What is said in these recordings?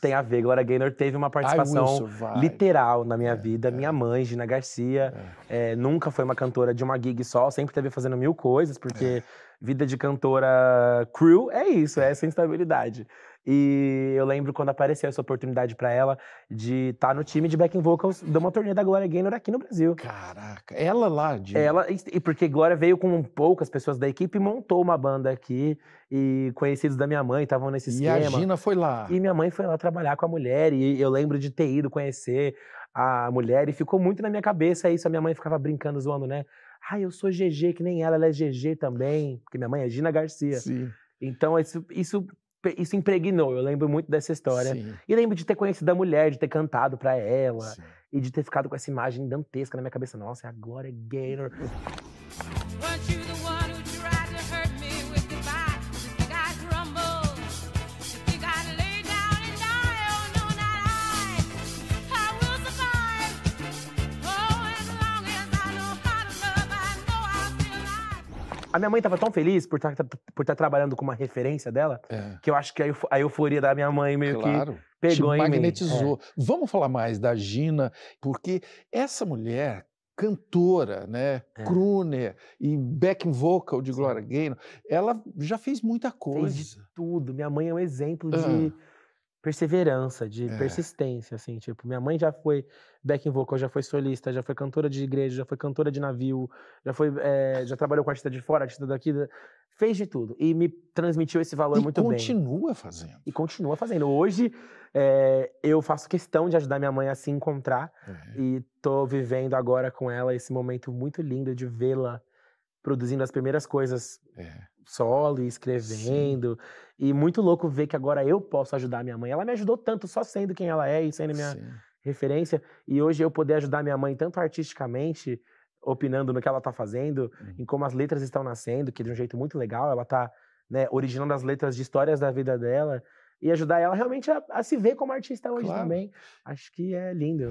Tem a ver. Glória Gaynor teve uma participação literal na minha é, vida. É. Minha mãe, Gina Garcia, é. É, nunca foi uma cantora de uma gig só, sempre teve fazendo mil coisas, porque é. vida de cantora crew é isso, é essa instabilidade. E eu lembro quando apareceu essa oportunidade para ela de estar tá no time de backing vocals de uma turnê da Glória Gaynor aqui no Brasil. Caraca, ela lá de... Ela, e porque Glória veio com poucas pessoas da equipe, e montou uma banda aqui e conhecidos da minha mãe estavam nesse esquema. E a Gina foi lá. E minha mãe foi lá trabalhar com a mulher e eu lembro de ter ido conhecer a mulher e ficou muito na minha cabeça isso. A minha mãe ficava brincando, zoando, né? Ah, eu sou GG, que nem ela, ela é GG também, porque minha mãe é Gina Garcia. Sim. Então, isso, isso isso impregnou. Eu lembro muito dessa história. Sim. E lembro de ter conhecido a mulher, de ter cantado para ela Sim. e de ter ficado com essa imagem dantesca na minha cabeça. Nossa, é a Gloria A minha mãe tava tão feliz por estar tá, por estar tá trabalhando com uma referência dela, é. que eu acho que a, euforia da minha mãe meio claro, que pegou te em magnetizou. É. Vamos falar mais da Gina, porque essa mulher cantora, né, é. crooner e backing vocal de Gloria Gaynor, ela já fez muita coisa. Fez de tudo. Minha mãe é um exemplo ah. de perseverança, de é. persistência, assim, tipo, minha mãe já foi backing vocal, já foi solista, já foi cantora de igreja, já foi cantora de navio, já foi, é, já trabalhou com artista de fora, artista daqui, fez de tudo e me transmitiu esse valor e muito bem. E continua fazendo. E continua fazendo. Hoje é, eu faço questão de ajudar minha mãe a se encontrar é. e tô vivendo agora com ela esse momento muito lindo de vê-la produzindo as primeiras coisas é. solo e escrevendo. Sim. E muito louco ver que agora eu posso ajudar minha mãe. Ela me ajudou tanto só sendo quem ela é e sendo minha Sim. referência. E hoje eu poder ajudar minha mãe tanto artisticamente, opinando no que ela está fazendo, em uhum. como as letras estão nascendo, que de um jeito muito legal, ela está né, originando as letras de histórias da vida dela e ajudar ela realmente a, a se ver como artista hoje claro. também. Acho que é lindo.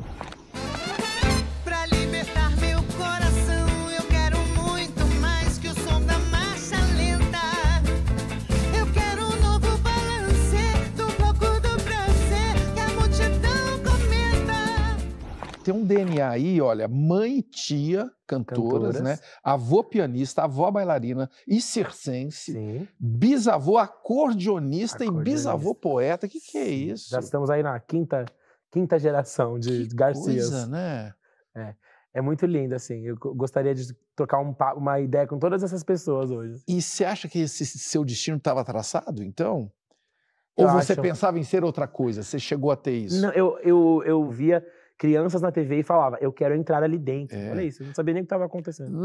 tem um DNA aí, olha, mãe e tia cantoras, né? cantoras. né? Avô pianista, avó bailarina e circense, Sim. bisavô acordeonista, acordeonista, e bisavô poeta. O que, que é isso? Já estamos aí na quinta, quinta geração de que Garcias. Coisa, né? É. É muito lindo, assim. Eu gostaria de trocar um, uma ideia com todas essas pessoas hoje. E você acha que esse seu destino estava traçado, então? Ou eu você acho... pensava em ser outra coisa? Você chegou a ter isso? Não, eu, eu, eu via crianças na TV e falava, eu quero entrar ali dentro. É. Olha isso, eu não sabia nem o que estava acontecendo. Não.